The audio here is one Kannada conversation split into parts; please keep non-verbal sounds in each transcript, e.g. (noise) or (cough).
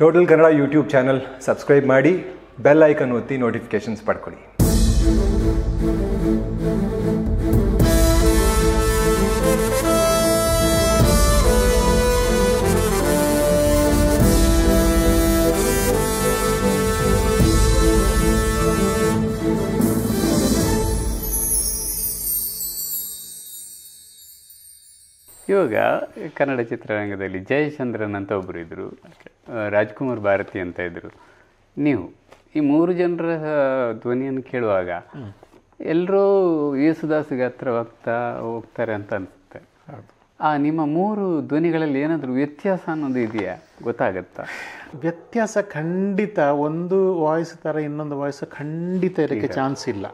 total Kannada YouTube channel subscribe ಮಾಡಿ ಬೆಲ್ ಐಕನ್ ಒತ್ತಿ ನೋಟಿಫಿಕೇಷನ್ಸ್ ಪಡ್ಕೊಳ್ಳಿ ಇವಾಗ ಕನ್ನಡ ಚಿತ್ರರಂಗದಲ್ಲಿ ಜಯಚಂದ್ರನ್ ಅಂತ ಒಬ್ಬರು ಇದ್ದರು ರಾಜ್ಕುಮಾರ್ ಭಾರತಿ ಅಂತ ಇದ್ದರು ನೀವು ಈ ಮೂರು ಜನರ ಧ್ವನಿಯನ್ನು ಕೇಳುವಾಗ ಎಲ್ಲರೂ ಯೇಸುದಾಸಿಗೆ ಹೋಗ್ತಾ ಹೋಗ್ತಾರೆ ಅಂತ ಅನಿಸುತ್ತೆ ಆ ನಿಮ್ಮ ಮೂರು ಧ್ವನಿಗಳಲ್ಲಿ ಏನಾದರೂ ವ್ಯತ್ಯಾಸ ಅನ್ನೋದು ಇದೆಯಾ ಗೊತ್ತಾಗತ್ತಾ ವ್ಯತ್ಯಾಸ ಖಂಡಿತ ಒಂದು ವಾಯ್ಸ್ ಥರ ಇನ್ನೊಂದು ವಾಯ್ಸ್ ಖಂಡಿತ ಇರೋಕ್ಕೆ ಚಾನ್ಸ್ ಇಲ್ಲ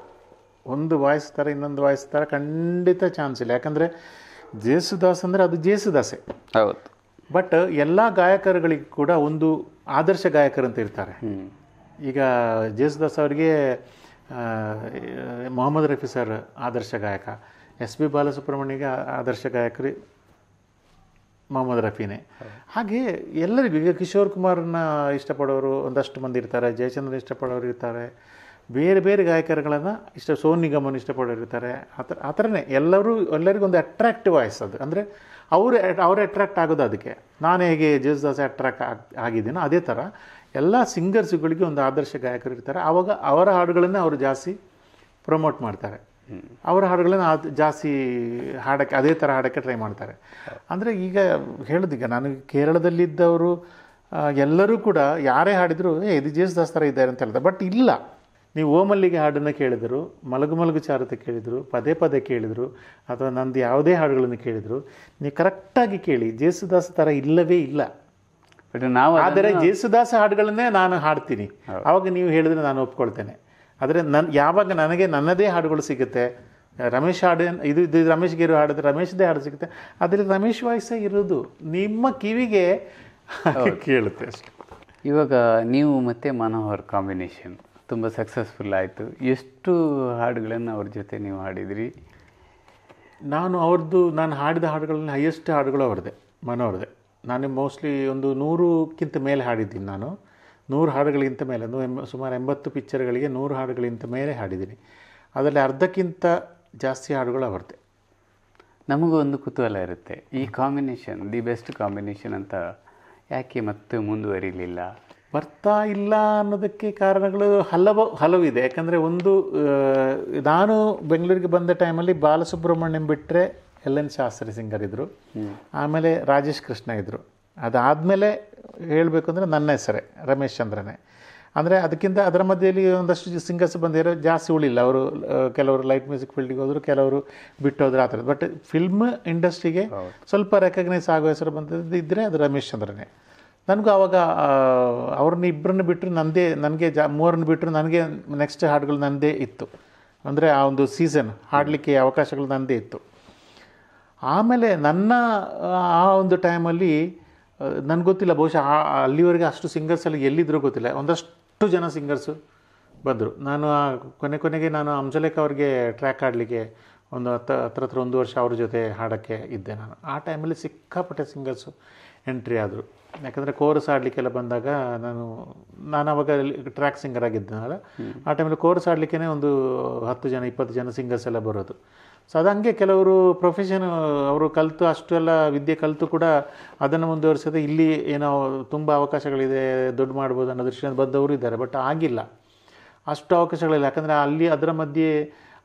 ಒಂದು ವಾಯ್ಸ್ ಥರ ಇನ್ನೊಂದು ವಾಯ್ಸ್ ಥರ ಖಂಡಿತ ಚಾನ್ಸ್ ಇಲ್ಲ ಯಾಕಂದರೆ ಜೇಸುದಾಸ್ ಅಂದರೆ ಅದು ಜೇಸುದಾಸೆ ಹೌದು ಬಟ್ ಎಲ್ಲ ಗಾಯಕರುಗಳಿಗೆ ಕೂಡ ಒಂದು ಆದರ್ಶ ಅಂತ ಇರ್ತಾರೆ ಈಗ ಜೇಸುದಾಸ್ ಅವರಿಗೆ ಮೊಹಮ್ಮದ್ ರಫಿ ಸರ್ ಆದರ್ಶ ಗಾಯಕ ಎಸ್ ಬಿ ಬಾಲಸುಬ್ರಹ್ಮಣ್ಯಗೆ ಆದರ್ಶ ಗಾಯಕರು ಮೊಹಮ್ಮದ್ ರಫಿನೇ ಹಾಗೆ ಎಲ್ಲರಿಗೂ ಈಗ ಕಿಶೋರ್ ಕುಮಾರ್ನ ಇಷ್ಟಪಡೋರು ಒಂದಷ್ಟು ಮಂದಿ ಇರ್ತಾರೆ ಜಯಚಂದ್ರ ಇಷ್ಟಪಡೋರು ಇರ್ತಾರೆ ಬೇರೆ ಬೇರೆ ಗಾಯಕರುಗಳನ್ನು ಇಷ್ಟ ಸೋನ್ ನಿಗಮನ್ ಇಷ್ಟಪಡೋರಿರ್ತಾರೆ ಆ ಥರ ಆ ಥರನೇ ಎಲ್ಲರೂ ಎಲ್ಲರಿಗೂ ಒಂದು ಅಟ್ರಾಕ್ಟಿವ್ ವಾಯ್ಸ್ ಅದು ಅಂದರೆ ಅವರು ಅವ್ರು ಅಟ್ರಾಕ್ಟ್ ಆಗೋದು ಅದಕ್ಕೆ ನಾನು ಹೇಗೆ ಜೇಸ್ ದಾಸ್ ಅಟ್ರಾಕ್ಟ್ ಆಗಿ ಆಗಿದ್ದೀನೋ ಅದೇ ಥರ ಎಲ್ಲ ಸಿಂಗರ್ಸ್ಗಳಿಗೆ ಒಂದು ಆದರ್ಶ ಗಾಯಕರು ಇರ್ತಾರೆ ಆವಾಗ ಅವರ ಹಾಡುಗಳನ್ನೇ ಅವರು ಜಾಸ್ತಿ ಪ್ರಮೋಟ್ ಮಾಡ್ತಾರೆ ಅವರ ಹಾಡುಗಳನ್ನು ಜಾಸ್ತಿ ಹಾಡೋಕ್ಕೆ ಅದೇ ಥರ ಹಾಡೋಕ್ಕೆ ಟ್ರೈ ಮಾಡ್ತಾರೆ ಅಂದರೆ ಈಗ ಹೇಳೋದೀಗ ನಾನು ಕೇರಳದಲ್ಲಿದ್ದವರು ಎಲ್ಲರೂ ಕೂಡ ಯಾರೇ ಹಾಡಿದ್ರು ಏ ಇದು ದಾಸ್ ಥರ ಇದ್ದಾರೆ ಅಂತ ಹೇಳ್ತಾರೆ ಬಟ್ ಇಲ್ಲ ನೀವು ಓಮಲ್ಲಿಗೆ ಹಾಡನ್ನು ಕೇಳಿದರು ಮಲಗು ಮಲಗು ಚಾರತೆ ಕೇಳಿದರು ಪದೇ ಪದೇ ಕೇಳಿದರು ಅಥವಾ ನಂದು ಯಾವುದೇ ಹಾಡುಗಳನ್ನು ಕೇಳಿದರು ನೀವು ಕರೆಕ್ಟಾಗಿ ಕೇಳಿ ಜೇಸುದಾಸ ಥರ ಇಲ್ಲವೇ ಇಲ್ಲ ನಾವು ಆದರೆ ಜೇಸುದಾಸ ಹಾಡುಗಳನ್ನೇ ನಾನು ಹಾಡ್ತೀನಿ ಆವಾಗ ನೀವು ಹೇಳಿದ್ರೆ ನಾನು ಒಪ್ಕೊಳ್ತೇನೆ ಆದರೆ ನನ್ನ ಯಾವಾಗ ನನಗೆ ನನ್ನದೇ ಹಾಡುಗಳು ಸಿಗುತ್ತೆ ರಮೇಶ್ ಹಾಡು ಇದು ಇದು ರಮೇಶ್ ಗಿರು ಹಾಡಿದ್ರೆ ರಮೇಶ್ದೇ ಹಾಡು ಸಿಗುತ್ತೆ ಆದರೆ ರಮೇಶ್ ವಾಯ್ಸೇ ಇರೋದು ನಿಮ್ಮ ಕಿವಿಗೆ ಕೇಳುತ್ತೆ ಅಷ್ಟೆ ಇವಾಗ ನೀವು ಮತ್ತು ಮನೋಹರ್ ಕಾಂಬಿನೇಷನ್ ತುಂಬ ಸಕ್ಸಸ್ಫುಲ್ ಆಯಿತು ಎಷ್ಟು ಹಾಡುಗಳನ್ನು ಅವ್ರ ಜೊತೆ ನೀವು ಹಾಡಿದಿರಿ ನಾನು ಅವ್ರದ್ದು ನಾನು ಹಾಡಿದ ಹಾಡುಗಳಲ್ಲಿ ಹೈಯೆಸ್ಟ್ ಹಾಡುಗಳು ಅವ್ರದ್ದೆ ಮನೋರದೆ ನಾನು ಮೋಸ್ಟ್ಲಿ ಒಂದು ನೂರಕ್ಕಿಂತ ಮೇಲೆ ಹಾಡಿದ್ದೀನಿ ನಾನು ನೂರು ಹಾಡುಗಳಿಗಿಂತ ಮೇಲೆ ಸುಮಾರು ಎಂಬತ್ತು ಪಿಕ್ಚರ್ಗಳಿಗೆ ನೂರು ಹಾಡುಗಳಿಗಿಂತ ಮೇಲೆ ಹಾಡಿದ್ದೀನಿ ಅದರಲ್ಲಿ ಅರ್ಧಕ್ಕಿಂತ ಜಾಸ್ತಿ ಹಾಡುಗಳು ಅವ್ರದ್ದೆ ನಮಗೂ ಒಂದು ಕುತೂಹಲ ಇರುತ್ತೆ ಈ ಕಾಂಬಿನೇಷನ್ ದಿ ಬೆಸ್ಟ್ ಕಾಂಬಿನೇಷನ್ ಅಂತ ಯಾಕೆ ಮತ್ತೆ ಮುಂದುವರಿಲಿಲ್ಲ ಬರ್ತಾ ಇಲ್ಲ ಅನ್ನೋದಕ್ಕೆ ಕಾರಣಗಳು ಹಲವು ಹಲವಿದೆ ಯಾಕಂದರೆ ಒಂದು ನಾನು ಬೆಂಗಳೂರಿಗೆ ಬಂದ ಟೈಮಲ್ಲಿ ಬಾಲಸುಬ್ರಹ್ಮಣ್ಯಂ ಬಿಟ್ಟರೆ ಎಲ್ ಎನ್ ಶಾಸ್ತ್ರಿ ಸಿಂಗರ್ ಇದ್ದರು ಆಮೇಲೆ ರಾಜೇಶ್ ಕೃಷ್ಣ ಇದ್ದರು ಅದಾದಮೇಲೆ ಹೇಳಬೇಕು ಅಂದರೆ ನನ್ನ ಹೆಸರೇ ರಮೇಶ್ ಚಂದ್ರನೇ ಅಂದರೆ ಅದಕ್ಕಿಂತ ಅದರ ಮಧ್ಯೆಯಲ್ಲಿ ಒಂದಷ್ಟು ಸಿಂಗರ್ಸ್ ಬಂದಿರೋ ಜಾಸ್ತಿ ಉಳಿಲ್ಲ ಅವರು ಕೆಲವರು ಲೈಟ್ ಮ್ಯೂಸಿಕ್ ಫೀಲ್ಡಿಗೆ ಹೋದರು ಕೆಲವರು ಬಿಟ್ಟು ಹೋದ್ರೆ ಆ ಬಟ್ ಫಿಲ್ಮ್ ಇಂಡಸ್ಟ್ರಿಗೆ ಸ್ವಲ್ಪ ರೆಕಗ್ನೈಸ್ ಆಗೋ ಹೆಸರು ಬಂದಿದ್ದರೆ ಅದು ರಮೇಶ್ ಚಂದ್ರನೇ ನನಗೂ ಆವಾಗ ಅವ್ರನ್ನ ಇಬ್ಬರನ್ನ ಬಿಟ್ಟರು ನನ್ನದೇ ನನಗೆ ಜಾ ಮೂವರನ್ನ ಬಿಟ್ಟರು ನನಗೆ ನೆಕ್ಸ್ಟ್ ಹಾಡುಗಳು ನನ್ನದೇ ಇತ್ತು ಅಂದರೆ ಆ ಒಂದು ಸೀಸನ್ ಹಾಡಲಿಕ್ಕೆ ಅವಕಾಶಗಳು ನನ್ನದೇ ಇತ್ತು ಆಮೇಲೆ ನನ್ನ ಆ ಒಂದು ಟೈಮಲ್ಲಿ ನನಗೆ ಗೊತ್ತಿಲ್ಲ ಬಹುಶಃ ಅಲ್ಲಿವರೆಗೆ ಅಷ್ಟು ಸಿಂಗರ್ಸಲ್ಲಿ ಎಲ್ಲಿದ್ದರೂ ಗೊತ್ತಿಲ್ಲ ಒಂದಷ್ಟು ಜನ ಸಿಂಗರ್ಸು ಬಂದರು ನಾನು ಆ ಕೊನೆ ಕೊನೆಗೆ ನಾನು ಅಂಜಲೇಖ ಅವ್ರಿಗೆ ಟ್ರ್ಯಾಕ್ ಆಡಲಿಕ್ಕೆ ಒಂದು ಹತ್ತು ಹತ್ರ ಹತ್ರ ಒಂದು ವರ್ಷ ಅವ್ರ ಜೊತೆ ಹಾಡೋಕ್ಕೆ ಇದ್ದೆ ನಾನು ಆ ಟೈಮಲ್ಲಿ ಸಿಕ್ಕಾಪಟ್ಟೆ ಸಿಂಗರ್ಸು ಎಂಟ್ರಿ ಆದರು ಯಾಕಂದರೆ ಕೋರ್ಸ್ ಆಡಲಿಕ್ಕೆಲ್ಲ ಬಂದಾಗ ನಾನು ನಾನು ಅವಾಗ ಟ್ರ್ಯಾಕ್ ಸಿಂಗರ್ ಆಗಿದ್ದೆನಲ್ಲ ಆ ಟೈಮಲ್ಲಿ ಕೋರ್ಸ್ ಆಡಲಿಕ್ಕೇ ಒಂದು ಹತ್ತು ಜನ ಇಪ್ಪತ್ತು ಜನ ಸಿಂಗರ್ಸ್ ಎಲ್ಲ ಬರೋದು ಸೊ ಅದು ಹಂಗೆ ಕೆಲವರು ಪ್ರೊಫೆಷನ್ ಅವರು ಕಲಿತು ಅಷ್ಟೆಲ್ಲ ವಿದ್ಯೆ ಕಲಿತು ಕೂಡ ಅದನ್ನು ಮುಂದುವರಿಸದೆ ಇಲ್ಲಿ ಏನೋ ತುಂಬ ಅವಕಾಶಗಳಿದೆ ದುಡ್ಡು ಮಾಡ್ಬೋದು ಅನ್ನೋ ದೃಷ್ಟಿಯಿಂದ ಬಂದವರು ಇದ್ದಾರೆ ಬಟ್ ಆಗಿಲ್ಲ ಅಷ್ಟು ಅವಕಾಶಗಳಿಲ್ಲ ಯಾಕಂದರೆ ಅಲ್ಲಿ ಅದರ ಮಧ್ಯೆ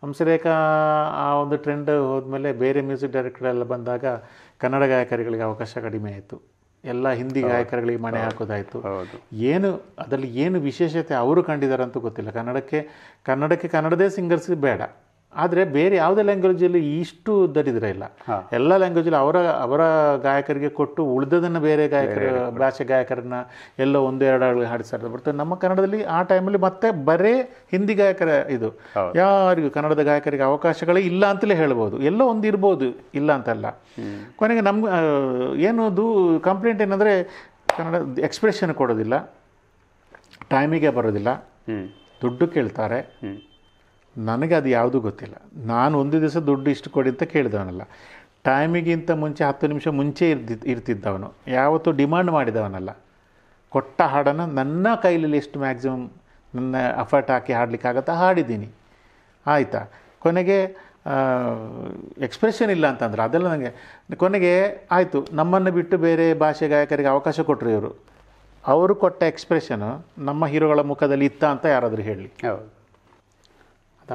ಹಂಸರೇಖಾ ಆ ಒಂದು ಟ್ರೆಂಡ್ ಹೋದ್ಮೇಲೆ ಬೇರೆ ಮ್ಯೂಸಿಕ್ ಡೈರೆಕ್ಟರೆಲ್ಲ ಬಂದಾಗ ಕನ್ನಡ ಗಾಯಕರುಗಳಿಗೆ ಅವಕಾಶ ಕಡಿಮೆ ಆಯಿತು ಎಲ್ಲ ಹಿಂದಿ ಗಾಯಕರುಗಳಿಗೆ ಮಣೆ ಹಾಕೋದಾಯಿತು ಏನು ಅದರಲ್ಲಿ ಏನು ವಿಶೇಷತೆ ಅವರು ಕಂಡಿದ್ದಾರೆ ಅಂತೂ ಗೊತ್ತಿಲ್ಲ ಕನ್ನಡಕ್ಕೆ ಕನ್ನಡಕ್ಕೆ ಕನ್ನಡದೇ ಸಿಂಗರ್ಸ್ ಬೇಡ ಆದರೆ ಬೇರೆ ಯಾವುದೇ ಲ್ಯಾಂಗ್ವೇಜಲ್ಲಿ ಇಷ್ಟು ದರಿದ್ರ ಇಲ್ಲ ಎಲ್ಲ ಲ್ಯಾಂಗ್ವೇಜಲ್ಲಿ ಅವರ ಅವರ ಗಾಯಕರಿಗೆ ಕೊಟ್ಟು ಉಳಿದದನ್ನು ಬೇರೆ ಗಾಯಕರ ಭಾಷೆ ಗಾಯಕರನ್ನ ಎಲ್ಲೋ ಒಂದೆರಡು ಹಾಡಿಸ್ತಾರೆ ಬರ್ತದೆ ನಮ್ಮ ಕನ್ನಡದಲ್ಲಿ ಆ ಟೈಮಲ್ಲಿ ಮತ್ತೆ ಬರೇ ಹಿಂದಿ ಗಾಯಕರ ಇದು ಯಾರಿಗೂ ಕನ್ನಡದ ಗಾಯಕರಿಗೆ ಅವಕಾಶಗಳೇ ಇಲ್ಲ ಅಂತಲೇ ಹೇಳ್ಬೋದು ಎಲ್ಲೋ ಒಂದು ಇರ್ಬೋದು ಇಲ್ಲ ಅಂತಲ್ಲ ಕೊನೆಗೆ ನಮ್ಮ ಅದು ಕಂಪ್ಲೇಂಟ್ ಏನಂದರೆ ಕನ್ನಡ ಎಕ್ಸ್ಪ್ರೆಷನ್ ಕೊಡೋದಿಲ್ಲ ಟೈಮಿಗೆ ಬರೋದಿಲ್ಲ ದುಡ್ಡು ಕೇಳ್ತಾರೆ ನನಗೆ ಅದು ಯಾವುದೂ ಗೊತ್ತಿಲ್ಲ ನಾನು ಒಂದು ದಿವಸ ದುಡ್ಡು ಇಷ್ಟು ಕೊಡಿ ಅಂತ ಕೇಳಿದವನಲ್ಲ ಟೈಮಿಗಿಂತ ಮುಂಚೆ ಹತ್ತು ನಿಮಿಷ ಮುಂಚೆ ಇರ್ದಿ ಇರ್ತಿದ್ದವನು ಯಾವತ್ತೂ ಡಿಮಾಂಡ್ ಮಾಡಿದವನಲ್ಲ ಕೊಟ್ಟ ಹಾಡನ್ನು ನನ್ನ ಕೈಲಲ್ಲಿ ಎಷ್ಟು ಮ್ಯಾಕ್ಸಿಮಮ್ ನನ್ನ ಅಫರ್ಟ್ ಹಾಕಿ ಹಾಡಲಿಕ್ಕಾಗತ್ತಾ ಹಾಡಿದ್ದೀನಿ ಆಯಿತಾ ಕೊನೆಗೆ ಎಕ್ಸ್ಪ್ರೆಷನ್ ಇಲ್ಲ ಅಂತಂದ್ರೆ ಅದೆಲ್ಲ ನನಗೆ ಕೊನೆಗೆ ಆಯಿತು ನಮ್ಮನ್ನು ಬಿಟ್ಟು ಬೇರೆ ಭಾಷೆ ಗಾಯಕರಿಗೆ ಅವಕಾಶ ಕೊಟ್ಟರು ಇವರು ಅವರು ಕೊಟ್ಟ ಎಕ್ಸ್ಪ್ರೆಷನು ನಮ್ಮ ಹೀರೋಗಳ ಮುಖದಲ್ಲಿ ಇತ್ತ ಅಂತ ಯಾರಾದರೂ ಹೇಳಿ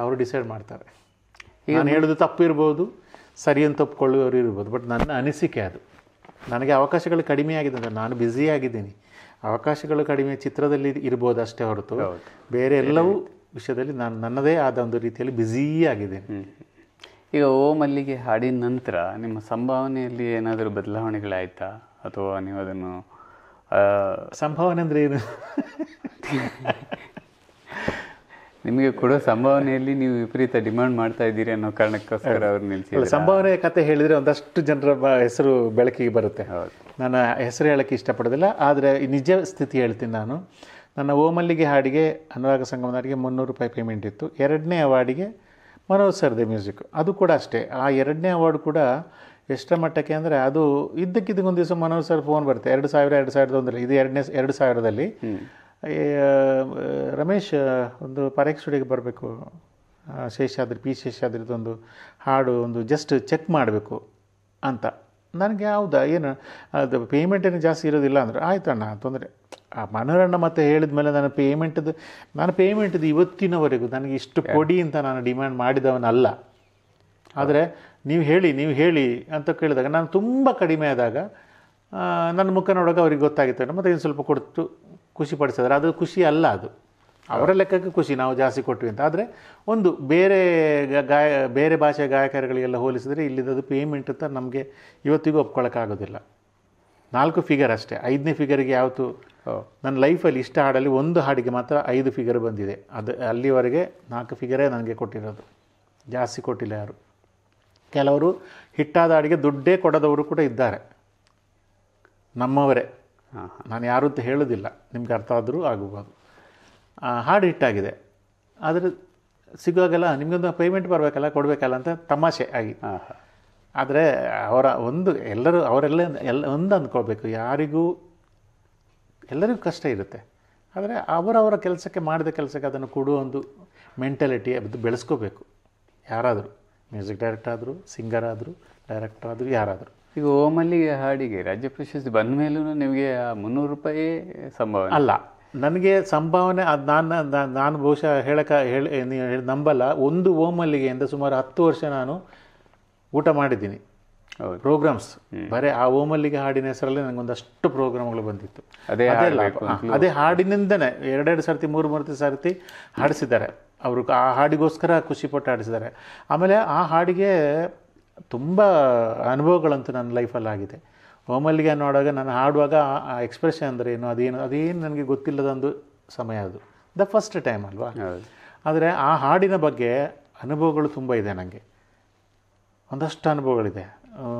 ಅವರು ಡಿಸೈಡ್ ಮಾಡ್ತಾರೆ ಈಗ ನಾನು ಹೇಳೋದು ಇರ್ಬೋದು ಸರಿ ಅಂತ ಒಪ್ಕೊಳ್ಳೋರು ಇರ್ಬೋದು ಬಟ್ ನನ್ನ ಅನಿಸಿಕೆ ಅದು ನನಗೆ ಅವಕಾಶಗಳು ಕಡಿಮೆ ಆಗಿದೆ ಅಂದರೆ ನಾನು ಬ್ಯುಸಿ ಆಗಿದ್ದೀನಿ ಅವಕಾಶಗಳು ಕಡಿಮೆ ಚಿತ್ರದಲ್ಲಿ ಇರ್ಬೋದು ಅಷ್ಟೇ ಹೊರತು ಬೇರೆ ಎಲ್ಲವೂ ವಿಷಯದಲ್ಲಿ ನಾನು ನನ್ನದೇ ಆದ ಒಂದು ರೀತಿಯಲ್ಲಿ ಬ್ಯುಸಿ ಆಗಿದ್ದೀನಿ ಈಗ ಓ ಮಲ್ಲಿಗೆ ಹಾಡಿನ ನಂತರ ನಿಮ್ಮ ಸಂಭಾವನೆಯಲ್ಲಿ ಏನಾದರೂ ಬದಲಾವಣೆಗಳಾಯ್ತಾ ಅಥವಾ ನೀವು ಅದನ್ನು ಸಂಭಾವನೆ ಅಂದರೆ ಏನು (laughs) ನಿಮಗೆ ಕೊಡೋ ಸಂಭಾವನೆಯಲ್ಲಿ ನೀವು ವಿಪರೀತ ಡಿಮಾಂಡ್ ಮಾಡ್ತಾ ಇದ್ದೀರಿ ಅನ್ನೋ ಕಾರಣಕ್ಕೋಸ್ಕರ ಅವ್ರು ನಿಲ್ಲಿಸಿ ಸಂಭಾವನೆ ಕತೆ ಹೇಳಿದರೆ ಒಂದಷ್ಟು ಜನರ ಹೆಸರು ಬೆಳಕಿಗೆ ಬರುತ್ತೆ ನಾನು ಹೆಸರು ಹೇಳಕ್ಕೆ ಇಷ್ಟಪಡೋದಿಲ್ಲ ಆದರೆ ನಿಜ ಸ್ಥಿತಿ ಹೇಳ್ತೀನಿ ನಾನು ನನ್ನ ಓಮಲ್ಲಿಗೆ ಹಾಡಿಗೆ ಅನುರಾಗ ಹಾಡಿಗೆ ಮುನ್ನೂರು ರೂಪಾಯಿ ಪೇಮೆಂಟ್ ಇತ್ತು ಎರಡನೇ ಅವಾರ್ಡಿಗೆ ಮನೋಜ್ ಸರ್ದೆ ಮ್ಯೂಸಿಕ್ ಅದು ಕೂಡ ಅಷ್ಟೇ ಆ ಎರಡನೇ ಅವಾರ್ಡ್ ಕೂಡ ಎಷ್ಟರ ಮಟ್ಟಕ್ಕೆ ಅಂದರೆ ಅದು ಇದ್ದಕ್ಕಿದ್ದಕ್ಕೊಂದು ದಿವಸ ಮನೋಜ್ ಸರ್ ಫೋನ್ ಬರುತ್ತೆ ಎರಡು ಸಾವಿರ ಎರಡು ಸಾವಿರದ ಒಂದರಲ್ಲಿ ಇದು ಎರಡನೇ ಎರಡು ಸಾವಿರದಲ್ಲಿ ರಮೇಶ್ ಒಂದು ಪರೇಕ್ ಸ್ಟುಡಿಯೋಗೆ ಬರಬೇಕು ಶೇಷಾದ್ರಿ ಪಿ ಒಂದು ಹಾಡು ಒಂದು ಜಸ್ಟ್ ಚೆಕ್ ಮಾಡಬೇಕು ಅಂತ ನನಗೆ ಯಾವುದಾ ಏನು ಅದು ಪೇಮೆಂಟ್ ಏನು ಜಾಸ್ತಿ ಇರೋದಿಲ್ಲ ಅಂದರೆ ಆಯ್ತು ಅಣ್ಣ ತೊಂದರೆ ಆ ಮನೋರಣ್ಣ ಮತ್ತೆ ಹೇಳಿದ ಮೇಲೆ ನಾನು ಪೇಮೆಂಟ್ದು ನಾನು ಪೇಮೆಂಟ್ದು ಇವತ್ತಿನವರೆಗೂ ನನಗೆ ಇಷ್ಟು ಕೊಡಿ ಅಂತ ನಾನು ಡಿಮ್ಯಾಂಡ್ ಮಾಡಿದವನಲ್ಲ ಆದರೆ ನೀವು ಹೇಳಿ ನೀವು ಹೇಳಿ ಅಂತ ಕೇಳಿದಾಗ ನಾನು ತುಂಬ ಕಡಿಮೆ ಆದಾಗ ನನ್ನ ಮುಖ ನೋಡೋಕೆ ಅವ್ರಿಗೆ ಗೊತ್ತಾಗಿತ್ತು ಮತ್ತು ಇನ್ನು ಸ್ವಲ್ಪ ಕೊಡ್ತು ಖುಷಿ ಪಡಿಸಿದ್ರೆ ಅದು ಖುಷಿ ಅಲ್ಲ ಅದು ಅವರ ಲೆಕ್ಕಕ್ಕೆ ಖುಷಿ ನಾವು ಜಾಸ್ತಿ ಕೊಟ್ವಿ ಅಂತ ಆದರೆ ಒಂದು ಬೇರೆ ಗಾಯ ಬೇರೆ ಭಾಷೆಯ ಗಾಯಕರುಗಳಿಗೆಲ್ಲ ಹೋಲಿಸಿದರೆ ಇಲ್ಲಿದ್ದು ಪೇಮೆಂಟ್ ಅಂತ ನಮಗೆ ಇವತ್ತಿಗೂ ಒಪ್ಕೊಳ್ಳೋಕ್ಕಾಗೋದಿಲ್ಲ ನಾಲ್ಕು ಫಿಗರ್ ಅಷ್ಟೇ ಐದನೇ ಫಿಗರಿಗೆ ಯಾವತ್ತು ನನ್ನ ಲೈಫಲ್ಲಿ ಇಷ್ಟ ಹಾಡಲ್ಲಿ ಒಂದು ಹಾಡಿಗೆ ಮಾತ್ರ ಐದು ಫಿಗರ್ ಬಂದಿದೆ ಅದು ಅಲ್ಲಿವರೆಗೆ ನಾಲ್ಕು ಫಿಗರೇ ನನಗೆ ಕೊಟ್ಟಿರೋದು ಜಾಸ್ತಿ ಕೊಟ್ಟಿಲ್ಲ ಯಾರು ಕೆಲವರು ಹಿಟ್ಟಾದ ಹಾಡಿಗೆ ದುಡ್ಡೇ ಕೊಡದವರು ಕೂಡ ಇದ್ದಾರೆ ನಮ್ಮವರೇ ಹಾಂ ನಾನು ಯಾರು ಅಂತ ಹೇಳೋದಿಲ್ಲ ನಿಮ್ಗೆ ಅರ್ಥ ಆದರೂ ಆಗ್ಬೋದು ಹಾಡು ಹಿಟ್ಟಾಗಿದೆ ಆದರೆ ಸಿಗುವಾಗೆಲ್ಲ ನಿಮಗೊಂದು ಪೇಮೆಂಟ್ ಬರಬೇಕಲ್ಲ ಕೊಡಬೇಕಲ್ಲ ಅಂತ ತಮಾಷೆ ಆಗಿ ಆದರೆ ಅವರ ಒಂದು ಎಲ್ಲರೂ ಅವರೆಲ್ಲ ಎಲ್ಲ ಒಂದು ಅಂದ್ಕೊಳ್ಬೇಕು ಯಾರಿಗೂ ಎಲ್ಲರಿಗೂ ಕಷ್ಟ ಇರುತ್ತೆ ಆದರೆ ಅವರವರ ಕೆಲಸಕ್ಕೆ ಮಾಡಿದ ಕೆಲಸಕ್ಕೆ ಅದನ್ನು ಕೊಡುವ ಒಂದು ಮೆಂಟಾಲಿಟಿ ಅದು ಬೆಳೆಸ್ಕೋಬೇಕು ಯಾರಾದರೂ ಮ್ಯೂಸಿಕ್ ಡೈರೆಕ್ಟರ್ ಆದರೂ ಸಿಂಗರ್ ಆದರೂ ಡೈರೆಕ್ಟರ್ ಆದರೂ ಯಾರಾದರೂ ಈಗ ಓಮಲ್ಲಿಗೆ ಹಾಡಿಗೆ ರಾಜ್ಯ ಪ್ರಶಸ್ತಿ ಬಂದ ಮೇಲೂ ನಿಮಗೆ ಮುನ್ನೂರು ರೂಪಾಯಿ ಸಂಭಾವನೆ ಅಲ್ಲ ನನಗೆ ಸಂಭಾವನೆ ಅದು ನಾನು ನಾನು ಬಹುಶಃ ಹೇಳಕ್ಕೆ ಹೇಳಿ ನಂಬಲ್ಲ ಒಂದು ಓಮಲ್ಲಿಗೆಯಿಂದ ಸುಮಾರು ಹತ್ತು ವರ್ಷ ನಾನು ಊಟ ಮಾಡಿದ್ದೀನಿ ಪ್ರೋಗ್ರಾಮ್ಸ್ ಬರೀ ಆ ಓಮಲ್ಲಿಗೆ ಹಾಡಿನ ಹೆಸರಲ್ಲಿ ಒಂದಷ್ಟು ಪ್ರೋಗ್ರಾಮ್ಗಳು ಬಂದಿತ್ತು ಅದೇ ಅದೇ ಹಾಡಿನಿಂದನೇ ಎರಡೆರಡು ಸರ್ತಿ ಮೂರು ಮೂರು ಸರ್ತಿ ಹಾಡಿಸಿದ್ದಾರೆ ಅವರು ಆ ಹಾಡಿಗೋಸ್ಕರ ಖುಷಿಪಟ್ಟು ಹಾಡಿಸಿದ್ದಾರೆ ಆಮೇಲೆ ಆ ಹಾಡಿಗೆ ತುಂಬ ಅನುಭವಗಳಂತೂ ನನ್ನ ಲೈಫಲ್ಲಿ ಆಗಿದೆ ಹೋಮಲ್ಲಿಗೆ ನೋಡುವಾಗ ನಾನು ಹಾಡುವಾಗ ಆ ಎಕ್ಸ್ಪ್ರೆಷನ್ ಅಂದರೆ ಏನು ಅದೇನು ಅದೇನು ನನಗೆ ಗೊತ್ತಿಲ್ಲದೊಂದು ಸಮಯ ಅದು ದ ಫಸ್ಟ್ ಟೈಮ್ ಅಲ್ವಾ ಆದರೆ ಆ ಹಾಡಿನ ಬಗ್ಗೆ ಅನುಭವಗಳು ತುಂಬ ಇದೆ ನನಗೆ ಒಂದಷ್ಟು ಅನುಭವಗಳಿದೆ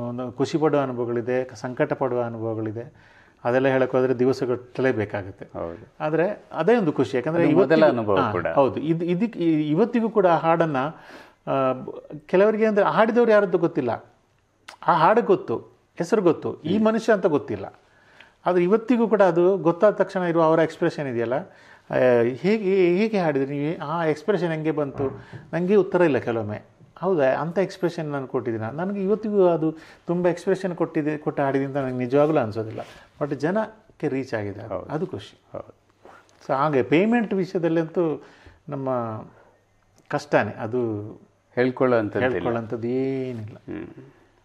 ಒಂದು ಖುಷಿ ಪಡುವ ಅನುಭವಗಳಿದೆ ಸಂಕಟ ಪಡುವ ಅನುಭವಗಳಿದೆ ಅದೆಲ್ಲ ಹೇಳೋಕ್ಕೋದ್ರೆ ದಿವಸಗಟ್ಟಲೆ ಬೇಕಾಗುತ್ತೆ ಆದರೆ ಅದೇ ಒಂದು ಖುಷಿ ಯಾಕಂದರೆ ಇವತ್ತೆಲ್ಲ ಅನುಭವ ಕೂಡ ಹೌದು ಇದು ಇದಕ್ಕೆ ಇವತ್ತಿಗೂ ಕೂಡ ಆ ಹಾಡನ್ನು ಕೆಲವರಿಗೆ ಅಂದರೆ ಹಾಡಿದವರು ಯಾರದ್ದು ಗೊತ್ತಿಲ್ಲ ಆ ಹಾಡು ಗೊತ್ತು ಹೆಸರು ಗೊತ್ತು ಈ ಮನುಷ್ಯ ಅಂತ ಗೊತ್ತಿಲ್ಲ ಆದರೆ ಇವತ್ತಿಗೂ ಕೂಡ ಅದು ಗೊತ್ತಾದ ತಕ್ಷಣ ಇರುವ ಅವರ ಎಕ್ಸ್ಪ್ರೆಷನ್ ಇದೆಯಲ್ಲ ಹೇಗೆ ಹೇಗೆ ಹಾಡಿದ್ರಿ ನೀವು ಆ ಎಕ್ಸ್ಪ್ರೆಷನ್ ಹೆಂಗೆ ಬಂತು ನನಗೆ ಉತ್ತರ ಇಲ್ಲ ಕೆಲವೊಮ್ಮೆ ಹೌದಾ ಅಂಥ ಎಕ್ಸ್ಪ್ರೆಷನ್ ನಾನು ಕೊಟ್ಟಿದ್ದೀನಿ ನನಗೆ ಇವತ್ತಿಗೂ ಅದು ತುಂಬ ಎಕ್ಸ್ಪ್ರೆಷನ್ ಕೊಟ್ಟಿದೆ ಕೊಟ್ಟು ಅಂತ ನನಗೆ ನಿಜವಾಗ್ಲೂ ಅನಿಸೋದಿಲ್ಲ ಬಟ್ ಜನಕ್ಕೆ ರೀಚ್ ಆಗಿದೆ ಅದು ಖುಷಿ ಹೌದು ಸೊ ಹಾಗೆ ಪೇಮೆಂಟ್ ವಿಷಯದಲ್ಲಂತೂ ನಮ್ಮ ಕಷ್ಟನೇ ಅದು ಹೇಳ್ಕೊಳ್ಳೋ ಹೇಳ್ಕೊಳ್ಳೋಂಥದ್ದು ಏನಿಲ್ಲ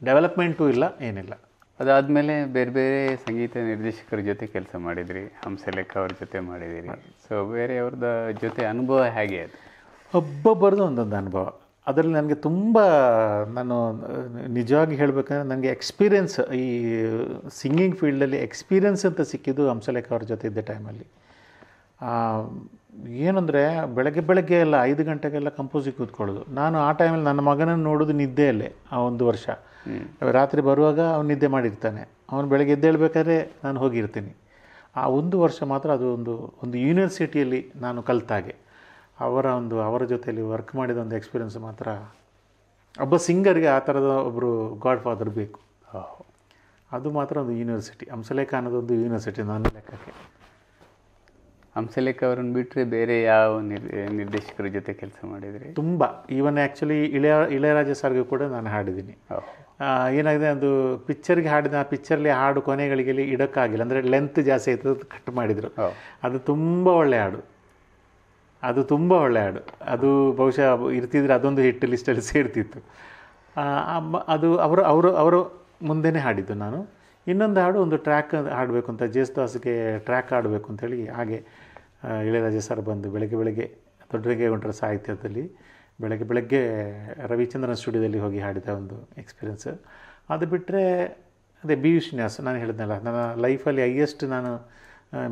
ಡೆವಲಪ್ಮೆಂಟು ಇಲ್ಲ ಏನಿಲ್ಲ ಅದಾದಮೇಲೆ ಬೇರೆ ಬೇರೆ ಸಂಗೀತ ನಿರ್ದೇಶಕರ ಜೊತೆ ಕೆಲಸ ಮಾಡಿದಿರಿ ಹಂಸಲೇಖ ಅವ್ರ ಜೊತೆ ಮಾಡಿದಿರಿ ಸೊ ಬೇರೆಯವ್ರದ ಜೊತೆ ಅನುಭವ ಹೇಗೆ ಅದು ಒಂದೊಂದು ಅನುಭವ ಅದರಲ್ಲಿ ನನಗೆ ತುಂಬ ನಾನು ನಿಜವಾಗಿ ಹೇಳಬೇಕಂದ್ರೆ ನನಗೆ ಎಕ್ಸ್ಪೀರಿಯನ್ಸ್ ಈ ಸಿಂಗಿಂಗ್ ಫೀಲ್ಡಲ್ಲಿ ಎಕ್ಸ್ಪೀರಿಯನ್ಸ್ ಅಂತ ಸಿಕ್ಕಿದ್ದು ಹಂಸಲೇಖ ಅವ್ರ ಜೊತೆ ಇದ್ದ ಟೈಮಲ್ಲಿ ಏನಂದರೆ ಬೆಳಗ್ಗೆ ಬೆಳಗ್ಗೆ ಎಲ್ಲ ಐದು ಗಂಟೆಗೆಲ್ಲ ಕಂಪೋಸಿಗೆ ಕೂತ್ಕೊಳ್ಳೋದು ನಾನು ಆ ಟೈಮಲ್ಲಿ ನನ್ನ ಮಗನನ್ನು ನೋಡೋದು ನಿದ್ದೆಯಲ್ಲೇ ಆ ಒಂದು ವರ್ಷ ರಾತ್ರಿ ಬರುವಾಗ ಅವನು ನಿದ್ದೆ ಮಾಡಿರ್ತಾನೆ ಅವನು ಬೆಳಗ್ಗೆ ಎದ್ದೇಳಬೇಕಾದ್ರೆ ನಾನು ಹೋಗಿರ್ತೀನಿ ಆ ಒಂದು ವರ್ಷ ಮಾತ್ರ ಅದು ಒಂದು ಒಂದು ಯೂನಿವರ್ಸಿಟಿಯಲ್ಲಿ ನಾನು ಕಲಿತಾಗೆ ಅವರ ಒಂದು ಅವರ ಜೊತೆಯಲ್ಲಿ ವರ್ಕ್ ಮಾಡಿದ ಒಂದು ಎಕ್ಸ್ಪೀರಿಯನ್ಸ್ ಮಾತ್ರ ಒಬ್ಬ ಸಿಂಗರ್ಗೆ ಆ ಥರದ ಒಬ್ಬರು ಗಾಡ್ ಫಾದರ್ ಬೇಕು ಅದು ಮಾತ್ರ ಒಂದು ಯೂನಿವರ್ಸಿಟಿ ಹಂಸಲೇಖ ಒಂದು ಯೂನಿವರ್ಸಿಟಿ ನಾನು ಲೆಕ್ಕಕ್ಕೆ ಹಂಸಲೇಖ ಅವರನ್ನು ಬಿಟ್ಟರೆ ಬೇರೆ ಯಾವ ನಿರ್ದೇಶಕರ ಜೊತೆ ಕೆಲಸ ಮಾಡಿದರೆ ತುಂಬ ಈವನ್ ಆ್ಯಕ್ಚುಲಿ ಇಳೆಯ ಇಳೆಯರಾಜ ಸರ್ಗೂ ಕೂಡ ನಾನು ಹಾಡಿದ್ದೀನಿ ಏನಾಗಿದೆ ಅದು ಪಿಕ್ಚರ್ಗೆ ಹಾಡಿದ ಆ ಪಿಕ್ಚರ್ಲಿ ಹಾಡು ಕೊನೆಗಳಿಗೆ ಇಡೋಕ್ಕಾಗಿಲ್ಲ ಅಂದರೆ ಲೆಂತ್ ಜಾಸ್ತಿ ಆಯ್ತದ ಕಟ್ ಮಾಡಿದರು ಅದು ತುಂಬ ಒಳ್ಳೆ ಹಾಡು ಅದು ತುಂಬ ಒಳ್ಳೆ ಹಾಡು ಅದು ಬಹುಶಃ ಇರ್ತಿದ್ರೆ ಅದೊಂದು ಹಿಟ್ ಲಿಸ್ಟಲ್ಲಿ ಸೇರ್ತಿತ್ತು ಅದು ಅವರು ಅವರು ಅವರು ಮುಂದೆನೇ ಹಾಡಿದ್ದು ನಾನು ಇನ್ನೊಂದು ಹಾಡು ಒಂದು ಟ್ರ್ಯಾಕ್ ಹಾಡಬೇಕು ಅಂತ ಜೇಸುದಾಸ್ಗೆ ಟ್ರ್ಯಾಕ್ ಆಡಬೇಕು ಅಂತೇಳಿ ಹಾಗೆ ಇಳೆಯರಾಜ ಸರ್ ಬಂದು ಬೆಳಗ್ಗೆ ಬೆಳಗ್ಗೆ ದೊಡ್ಡರಿಗೆ ಹೊಂಟರ ಸಾಹಿತ್ಯದಲ್ಲಿ ಬೆಳಗ್ಗೆ ಬೆಳಗ್ಗೆ ರವಿಚಂದ್ರನ್ ಸ್ಟುಡಿಯೋದಲ್ಲಿ ಹೋಗಿ ಹಾಡಿದ ಒಂದು ಎಕ್ಸ್ಪೀರಿಯನ್ಸ್ ಅದು ಬಿಟ್ಟರೆ ಅದೇ ಬಿ ವಿ ಶ್ರೀನಿವಾಸ್ ನಾನು ಹೇಳಿದ್ನಲ್ಲ ನನ್ನ ಲೈಫಲ್ಲಿ ಹೈಯೆಸ್ಟ್ ನಾನು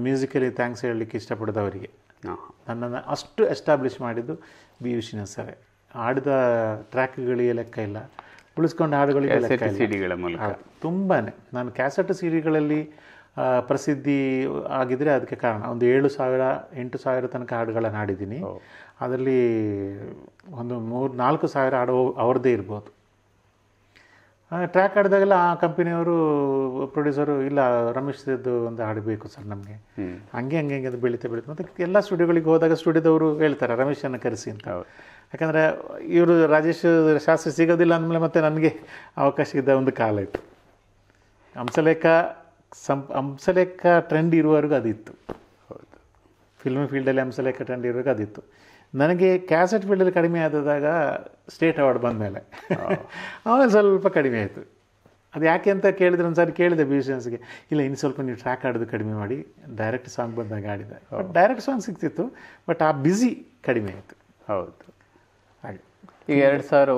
ಮ್ಯೂಸಿಕಲಿ ಥ್ಯಾಂಕ್ಸ್ ಹೇಳಲಿಕ್ಕೆ ಇಷ್ಟಪಡೋದು ಅವರಿಗೆ ನನ್ನನ್ನು ಅಷ್ಟು ಎಸ್ಟಾಬ್ಲಿಷ್ ಮಾಡಿದ್ದು ಬಿ ವಿ ಶ್ರೀನಿವಾಸ್ ಸರೇ ಹಾಡಿದ ಟ್ರ್ಯಾಕ್ಗಳಿಗೆ ಲೆಕ್ಕ ಇಲ್ಲ ಉಳಿಸ್ಕೊಂಡು ಹಾಡುಗಳಿಗೆ ತುಂಬಾನೇ ಮೂಲಕ ತುಂಬಾ ನಾನು ಕ್ಯಾಸೆಟ್ ಸಿಡಿಗಳಲ್ಲಿ ಪ್ರಸಿದ್ಧಿ ಆಗಿದ್ರೆ ಅದಕ್ಕೆ ಕಾರಣ ಒಂದು ಏಳು ಸಾವಿರ ಎಂಟು ಸಾವಿರ ತನಕ ಹಾಡುಗಳನ್ನು ಹಾಡಿದ್ದೀನಿ ಅದರಲ್ಲಿ ಒಂದು ಮೂರು ನಾಲ್ಕು ಸಾವಿರ ಹಾಡು ಅವ್ರದ್ದೇ ಇರ್ಬೋದು ಟ್ರ್ಯಾಕ್ ಆಡಿದಾಗೆಲ್ಲ ಆ ಕಂಪನಿಯವರು ಪ್ರೊಡ್ಯೂಸರು ಇಲ್ಲ ರಮೇಶ್ದು ಒಂದು ಹಾಡು ಸರ್ ನಮಗೆ ಹಂಗೆ ಹಂಗೆ ಹಂಗೆ ಅದು ಬೆಳೀತಾ ಬೆಳೀತಾ ಮತ್ತು ಎಲ್ಲ ಸ್ಟುಡಿಯೋಗಳಿಗೆ ಹೋದಾಗ ಸ್ಟುಡಿಯೋದವರು ಹೇಳ್ತಾರೆ ರಮೇಶನ್ನು ಕರೆಸಿ ಅಂತ ಯಾಕಂದರೆ ಇವರು ರಾಜೇಶ್ ಶಾಸ್ತ್ರಿ ಸಿಗೋದಿಲ್ಲ ಅಂದಮೇಲೆ ಮತ್ತೆ ನನಗೆ ಅವಕಾಶ ಇದ್ದ ಒಂದು ಕಾಲ ಇತ್ತು ಹಂಸಲೇಖ ಸಂ ಹಂಸಲೇಖ ಟ್ರೆಂಡ್ ಇರುವವರೆಗೂ ಅದಿತ್ತು ಹೌದು ಫಿಲ್ಮ್ ಫೀಲ್ಡಲ್ಲಿ ಹಂಸಲೇಖ ಟ್ರೆಂಡ್ ಇರುವಾಗ ಅದಿತ್ತು ನನಗೆ ಕ್ಯಾಸೆಟ್ ಫೀಲ್ಡಲ್ಲಿ ಕಡಿಮೆ ಆದಾಗ ಸ್ಟೇಟ್ ಅವಾರ್ಡ್ ಬಂದ ಮೇಲೆ ಆಮೇಲೆ ಸ್ವಲ್ಪ ಕಡಿಮೆ ಆಯಿತು ಅದು ಯಾಕೆ ಅಂತ ಕೇಳಿದ್ರೆ ಒಂದು ಸಾರಿ ಕೇಳಿದೆ ಬ್ಯೂಸಿಯನ್ಸ್ಗೆ ಇಲ್ಲ ಇನ್ನು ಸ್ವಲ್ಪ ನೀವು ಟ್ರ್ಯಾಕ್ ಆಡೋದು ಕಡಿಮೆ ಮಾಡಿ ಡೈರೆಕ್ಟ್ ಸಾಂಗ್ ಬಂದಾಗ ಆಡಿದೆ ಬಟ್ ಡೈರೆಕ್ಟ್ ಸಾಂಗ್ ಸಿಗ್ತಿತ್ತು ಬಟ್ ಆ ಬ್ಯುಸಿ ಕಡಿಮೆ ಆಯಿತು ಹೌದು ಹಾಗೆ ಈಗ ಎರಡು ಸಾವಿರ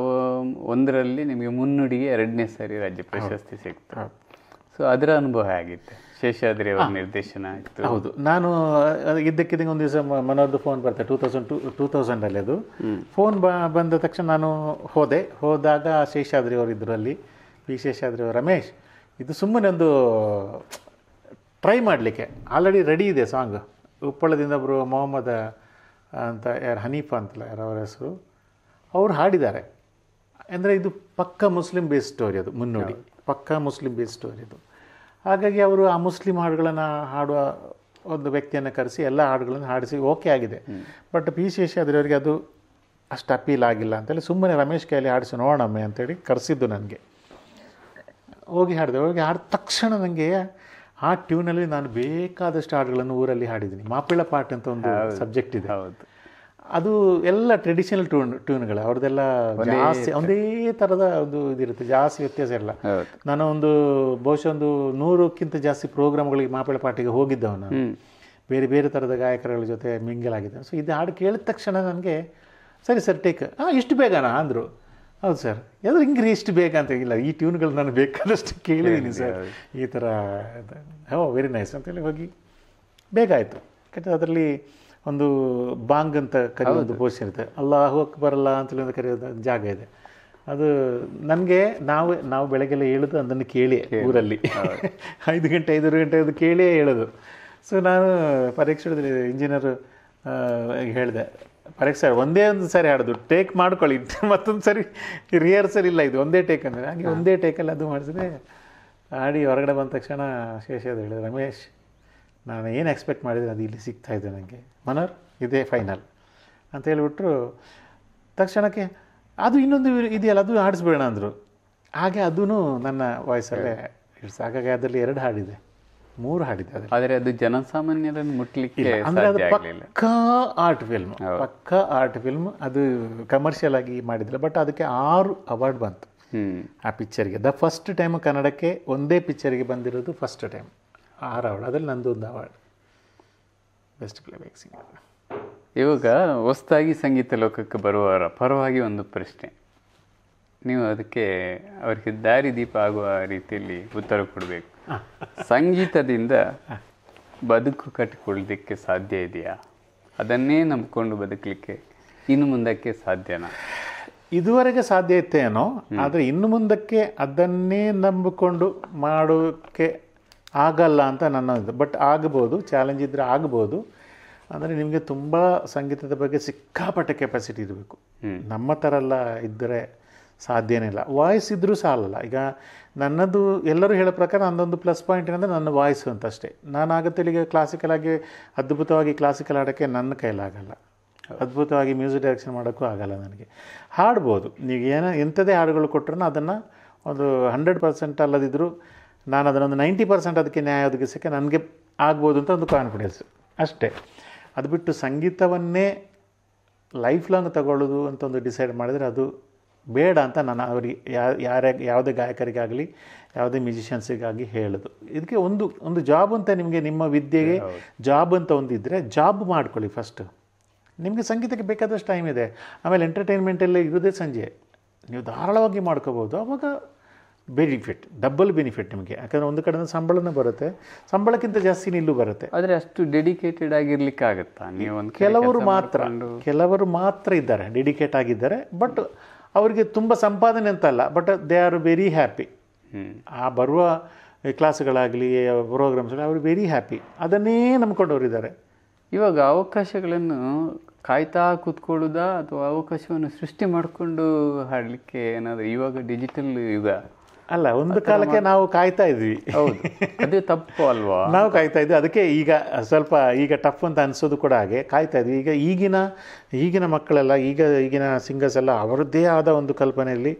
ಒಂದರಲ್ಲಿ ನಿಮಗೆ ಮುನ್ನುಡಿಗೆ ಎರಡನೇ ಸಾರಿ ರಾಜ್ಯ ಪ್ರಶಸ್ತಿ ಸಿಕ್ತು ಸೊ ಅದರ ಅನುಭವ ಆಗಿತ್ತು ಶೇಷಾದ್ರಿ ಅವರ ನಿರ್ದೇಶನ ಆಯಿತು ಹೌದು ನಾನು ಇದ್ದಕ್ಕಿದ್ದಂಗೆ ಒಂದು ದಿವಸ ಮನೋರ್ದು ಫೋನ್ ಬರ್ತಾ ಟೂ ತೌಸಂಡ್ ಟು ಟೂ ತೌಸಂಡಲ್ಲಿ ಅದು ಫೋನ್ ಬ ಬಂದ ತಕ್ಷಣ ನಾನು ಹೋದೆ ಹೋದಾಗ ಶೇಷಾದ್ರಿ ಅವರು ಇದರಲ್ಲಿ ಪಿ ಶೇಷಾದ್ರಿ ಅವರು ರಮೇಶ್ ಇದು ಸುಮ್ಮನೆ ಒಂದು ಟ್ರೈ ಮಾಡಲಿಕ್ಕೆ ಆಲ್ರೆಡಿ ರೆಡಿ ಇದೆ ಸಾಂಗ್ ಉಪ್ಪಳದಿಂದ ಒಬ್ಬರು ಮೊಹಮ್ಮದ ಅಂತ ಯಾರು ಹನೀಫ ಅಂತಲ್ಲ ಯಾರು ಅವರ ಹೆಸರು ಅವ್ರು ಹಾಡಿದ್ದಾರೆ ಅಂದರೆ ಇದು ಪಕ್ಕ ಮುಸ್ಲಿಂ ಬೇಸ್ ಸ್ಟೋರಿ ಅದು ಮುನ್ನೋಡಿ ಪಕ್ಕ ಮುಸ್ಲಿಂ ಬೇಸ್ ಸ್ಟೋರಿ ಅದು ಹಾಗಾಗಿ ಅವರು ಆ ಮುಸ್ಲಿಂ ಹಾಡುಗಳನ್ನು ಹಾಡುವ ಒಂದು ವ್ಯಕ್ತಿಯನ್ನು ಕರೆಸಿ ಎಲ್ಲ ಹಾಡುಗಳನ್ನು ಹಾಡಿಸಿ ಓಕೆ ಆಗಿದೆ ಬಟ್ ಪಿ ಅವರಿಗೆ ಅದು ಅಷ್ಟು ಅಪೀಲ್ ಆಗಿಲ್ಲ ಅಂತೇಳಿ ಸುಮ್ಮನೆ ರಮೇಶ್ ಕೈಯಲ್ಲಿ ಹಾಡಿಸಿ ನೋಡೋಣಮ್ಮೆ ಅಂತೇಳಿ ಕರೆಸಿದ್ದು ನನಗೆ ಹೋಗಿ ಹಾಡಿದೆ ಹೋಗಿ ಹಾಡಿದ ತಕ್ಷಣ ನನಗೆ ಆ ಟ್ಯೂನಲ್ಲಿ ನಾನು ಬೇಕಾದಷ್ಟು ಹಾಡುಗಳನ್ನು ಊರಲ್ಲಿ ಹಾಡಿದ್ದೀನಿ ಮಾಪಿಳ ಪಾಟ್ ಅಂತ ಒಂದು ಸಬ್ಜೆಕ್ಟ್ ಇದೆ ಹೌದು ಅದು ಎಲ್ಲ ಟ್ರೆಡಿಷನಲ್ ಟ್ಯೂನ್ ಟ್ಯೂನ್ಗಳು ಅವ್ರದ್ದೆಲ್ಲ ಜಾಸ್ತಿ ಒಂದೇ ಥರದ ಒಂದು ಇದಿರುತ್ತೆ ಜಾಸ್ತಿ ವ್ಯತ್ಯಾಸ ಇಲ್ಲ ನಾನು ಒಂದು ಬಹುಶಃ ಒಂದು ನೂರಕ್ಕಿಂತ ಜಾಸ್ತಿ ಪ್ರೋಗ್ರಾಮ್ಗಳಿಗೆ ಮಾಪಳ ಪಾಟಿಗೆ ನಾನು ಬೇರೆ ಬೇರೆ ಥರದ ಗಾಯಕರುಗಳ ಜೊತೆ ಮಿಂಗಲ್ ಮಿಂಗಲಾಗಿದ್ದೆ ಸೊ ಇದು ಹಾಡು ಕೇಳಿದ ತಕ್ಷಣ ನನಗೆ ಸರಿ ಸರ್ ಟೇಕ್ ಹಾಂ ಇಷ್ಟು ಬೇಗನಾ ಅಂದರು ಹೌದು ಸರ್ ಯಾವುದು ಹಿಂಗೆ ಇಷ್ಟು ಬೇಗ ಅಂತ ಇಲ್ಲ ಈ ಟ್ಯೂನ್ಗಳು ನಾನು ಬೇಕಾದಷ್ಟು ಕೇಳಿದ್ದೀನಿ ಸರ್ ಈ ಥರ ಹೋ ವೆರಿ ನೈಸ್ ಅಂತೇಳಿ ಹೋಗಿ ಬೇಗ ಆಯಿತು ಯಾಕಂದರೆ ಅದರಲ್ಲಿ ಒಂದು ಬಾಂಗ್ ಅಂತ ಕರೆಯೋದು ಇರ್ತದೆ ಅಲ್ಲ ಅಲ್ಲಾಹು ಬರೋಲ್ಲ ಅಂತ ಕರೆಯೋದು ಜಾಗ ಇದೆ ಅದು ನನಗೆ ನಾವು ನಾವು ಬೆಳಗ್ಗೆಲ್ಲ ಹೇಳೋದು ಅದನ್ನು ಕೇಳಿ ಊರಲ್ಲಿ ಐದು ಗಂಟೆ ಐದು ಗಂಟೆ ಅದು ಕೇಳಿಯೇ ಹೇಳೋದು ಸೊ ನಾನು ಪರೀಕ್ಷೆ ಇಂಜಿನಿಯರು ಹೇಳಿದೆ ಪರೀಕ್ಷೆ ಒಂದೇ ಒಂದು ಸಾರಿ ಆಡೋದು ಟೇಕ್ ಮಾಡ್ಕೊಳ್ಳಿ (laughs) ಮತ್ತೊಂದು ಸಾರಿ ರಿಹರ್ಸಲ್ ಇಲ್ಲ ಇದು ಒಂದೇ ಟೇಕ್ ಅಂದರೆ ಹಾಗೆ ಒಂದೇ ಟೇಕಲ್ಲಿ ಅದು ಮಾಡಿಸಿದ್ರೆ ಆಡಿ ಹೊರಗಡೆ ಬಂದ ತಕ್ಷಣ ಶೇಷ ಹೇಳಿದೆ ರಮೇಶ್ ನಾನು ಏನು ಎಕ್ಸ್ಪೆಕ್ಟ್ ಮಾಡಿದರೆ ಅದು ಇಲ್ಲಿ ಸಿಗ್ತಾ ಇದೆ ನನಗೆ ಮನೋರ್ ಇದೇ ಫೈನಲ್ ಅಂತ ಹೇಳಿಬಿಟ್ರು ತಕ್ಷಣಕ್ಕೆ ಅದು ಇನ್ನೊಂದು ಇದೆಯಲ್ಲ ಅದು ಹಾಡಿಸ್ಬೇಡ ಅಂದರು ಹಾಗೆ ಅದೂ ನನ್ನ ವಾಯ್ಸಲ್ಲೇ ಇಟ್ಸ್ ಹಾಗಾಗಿ ಅದರಲ್ಲಿ ಎರಡು ಹಾಡಿದೆ ಮೂರು ಹಾಡಿದೆ ಅದು ಆದರೆ ಅದು ಜನಸಾಮಾನ್ಯರನ್ನು ಮುಟ್ಲಿಕ್ಕೆ ಅಂದರೆ ಅದು ಪಕ್ಕ ಆರ್ಟ್ ಫಿಲ್ಮ್ ಪಕ್ಕ ಆರ್ಟ್ ಫಿಲ್ಮ್ ಅದು ಕಮರ್ಷಿಯಲ್ ಆಗಿ ಮಾಡಿದಿಲ್ಲ ಬಟ್ ಅದಕ್ಕೆ ಆರು ಅವಾರ್ಡ್ ಬಂತು ಆ ಪಿಕ್ಚರ್ಗೆ ದ ಫಸ್ಟ್ ಟೈಮ್ ಕನ್ನಡಕ್ಕೆ ಒಂದೇ ಪಿಕ್ಚರ್ಗೆ ಬಂದಿರೋದು ಫಸ್ಟ್ ಟೈಮ್ ಆರು ಅವಳು ಅದ್ರಲ್ಲಿ ಒಂದು ಅವಾರ್ಡ್ ಬೆಸ್ಟ್ ಪ್ಲೇಬ್ಯಾಕ್ ಸಿಂಗರ್ ಇವಾಗ ಹೊಸ್ದಾಗಿ ಸಂಗೀತ ಲೋಕಕ್ಕೆ ಬರುವವರ ಪರವಾಗಿ ಒಂದು ಪ್ರಶ್ನೆ ನೀವು ಅದಕ್ಕೆ ಅವರಿಗೆ ದಾರಿದೀಪ ಆಗುವ ರೀತಿಯಲ್ಲಿ ಉತ್ತರ ಕೊಡಬೇಕು ಸಂಗೀತದಿಂದ ಬದುಕು ಕಟ್ಟಿಕೊಳ್ಳಲಿಕ್ಕೆ ಸಾಧ್ಯ ಇದೆಯಾ ಅದನ್ನೇ ನಂಬಿಕೊಂಡು ಬದುಕಲಿಕ್ಕೆ ಇನ್ನು ಮುಂದಕ್ಕೆ ಸಾಧ್ಯನಾ ಇದುವರೆಗೆ ಸಾಧ್ಯ ಇತ್ತೇನೋ ಆದರೆ ಇನ್ನು ಮುಂದಕ್ಕೆ ಅದನ್ನೇ ನಂಬಿಕೊಂಡು ಮಾಡೋಕ್ಕೆ ಆಗಲ್ಲ ಅಂತ ನನ್ನ ಬಟ್ ಆಗ್ಬೋದು ಚಾಲೆಂಜ್ ಇದ್ದರೆ ಆಗ್ಬೋದು ಅಂದರೆ ನಿಮಗೆ ತುಂಬ ಸಂಗೀತದ ಬಗ್ಗೆ ಸಿಕ್ಕಾಪಟ್ಟೆ ಕೆಪಾಸಿಟಿ ಇರಬೇಕು ನಮ್ಮ ಥರ ಎಲ್ಲ ಇದ್ದರೆ ಸಾಧ್ಯನೇ ಇಲ್ಲ ವಾಯ್ಸ್ ಇದ್ದರೂ ಸಾಲಲ್ಲ ಈಗ ನನ್ನದು ಎಲ್ಲರೂ ಹೇಳೋ ಪ್ರಕಾರ ನನ್ನೊಂದು ಪ್ಲಸ್ ಪಾಯಿಂಟ್ ಏನಂದರೆ ನನ್ನ ವಾಯ್ಸು ಅಂತ ಅಷ್ಟೇ ನಾನು ಇಲ್ಲಿಗೆ ಕ್ಲಾಸಿಕಲ್ ಆಗಿ ಅದ್ಭುತವಾಗಿ ಕ್ಲಾಸಿಕಲ್ ಆಡೋಕ್ಕೆ ನನ್ನ ಕೈಲಾಗಲ್ಲ ಅದ್ಭುತವಾಗಿ ಮ್ಯೂಸಿಕ್ ಡೈರೆಕ್ಷನ್ ಮಾಡೋಕ್ಕೂ ಆಗಲ್ಲ ನನಗೆ ಹಾಡ್ಬೋದು ನೀವು ಏನೋ ಎಂಥದೇ ಹಾಡುಗಳು ಕೊಟ್ಟರೆ ಅದನ್ನು ಒಂದು ಹಂಡ್ರೆಡ್ ಪರ್ಸೆಂಟ್ ಅಲ್ಲದಿದ್ದರೂ ನಾನು ಅದನ್ನೊಂದು ನೈಂಟಿ ಪರ್ಸೆಂಟ್ ಅದಕ್ಕೆ ನ್ಯಾಯ ಒದಗಿಸೋಕ್ಕೆ ನನಗೆ ಆಗ್ಬೋದು ಅಂತ ಒಂದು ಕಾನ್ಫಿಡೆನ್ಸ್ ಅಷ್ಟೇ ಅದು ಬಿಟ್ಟು ಸಂಗೀತವನ್ನೇ ಲೈಫ್ ಲಾಂಗ್ ತಗೊಳ್ಳೋದು ಅಂತ ಒಂದು ಡಿಸೈಡ್ ಮಾಡಿದರೆ ಅದು ಬೇಡ ಅಂತ ನಾನು ಅವ್ರಿಗೆ ಯಾ ಯಾರ ಯಾವುದೇ ಗಾಯಕರಿಗಾಗಲಿ ಯಾವುದೇ ಮ್ಯೂಸಿಷಿಯನ್ಸಿಗಾಗಿ ಹೇಳೋದು ಇದಕ್ಕೆ ಒಂದು ಒಂದು ಜಾಬ್ ಅಂತ ನಿಮಗೆ ನಿಮ್ಮ ವಿದ್ಯೆಗೆ ಜಾಬ್ ಅಂತ ಇದ್ದರೆ ಜಾಬ್ ಮಾಡ್ಕೊಳ್ಳಿ ಫಸ್ಟ್ ನಿಮಗೆ ಸಂಗೀತಕ್ಕೆ ಬೇಕಾದಷ್ಟು ಟೈಮ್ ಇದೆ ಆಮೇಲೆ ಎಂಟರ್ಟೈನ್ಮೆಂಟಲ್ಲೇ ಇರೋದೇ ಸಂಜೆ ನೀವು ಧಾರಾಳವಾಗಿ ಮಾಡ್ಕೋಬೋದು ಆವಾಗ ಬೆನಿಫಿಟ್ ಡಬಲ್ ಬೆನಿಫಿಟ್ ನಿಮಗೆ ಯಾಕಂದರೆ ಒಂದು ಕಡೆಯಿಂದ ಸಂಬಳನೂ ಬರುತ್ತೆ ಸಂಬಳಕ್ಕಿಂತ ಜಾಸ್ತಿ ನಿಲ್ಲು ಬರುತ್ತೆ ಆದರೆ ಅಷ್ಟು ಡೆಡಿಕೇಟೆಡ್ ಆಗಿರ್ಲಿಕ್ಕೆ ಆಗುತ್ತಾ ನೀವು ಒಂದು ಕೆಲವರು ಮಾತ್ರ ಕೆಲವರು ಮಾತ್ರ ಇದ್ದಾರೆ ಡೆಡಿಕೇಟ್ ಆಗಿದ್ದಾರೆ ಬಟ್ ಅವರಿಗೆ ತುಂಬ ಸಂಪಾದನೆ ಅಂತಲ್ಲ but they are very happy ಆ ಬರುವ ಕ್ಲಾಸ್ಗಳಾಗಲಿ ಪ್ರೋಗ್ರಾಮ್ಸ್ಗಳು ಅವರು ವೆರಿ ಹ್ಯಾಪಿ ಅದನ್ನೇ ನಂಬ್ಕೊಂಡವರಿದ್ದಾರೆ ಇವಾಗ ಅವಕಾಶಗಳನ್ನು ಕಾಯ್ತಾ ಕೂತ್ಕೊಳ್ಳೋದಾ ಅಥವಾ ಅವಕಾಶವನ್ನು ಸೃಷ್ಟಿ ಮಾಡಿಕೊಂಡು ಹಾಡಲಿಕ್ಕೆ ಏನಾದರೂ ಇವಾಗ ಡಿಜಿಟಲ್ ಯುಗ ಅಲ್ಲ ಒಂದು ಕಾಲಕ್ಕೆ ನಾವು ಕಾಯ್ತಾ ಇದ್ವಿ ಹೌದು ಅದೇ ತಪ್ಪು ಅಲ್ವಾ (laughs) ನಾವು ಕಾಯ್ತಾ ಇದ್ವಿ ಅದಕ್ಕೆ ಈಗ ಸ್ವಲ್ಪ ಈಗ ಟಫ್ ಅಂತ ಅನಿಸೋದು ಕೂಡ ಹಾಗೆ ಕಾಯ್ತಾ ಇದ್ವಿ ಈಗ ಈಗಿನ ಈಗಿನ ಮಕ್ಕಳೆಲ್ಲ ಈಗ ಈಗಿನ ಸಿಂಗರ್ಸ್ ಎಲ್ಲ ಅವರದ್ದೇ ಆದ ಒಂದು ಕಲ್ಪನೆಯಲ್ಲಿ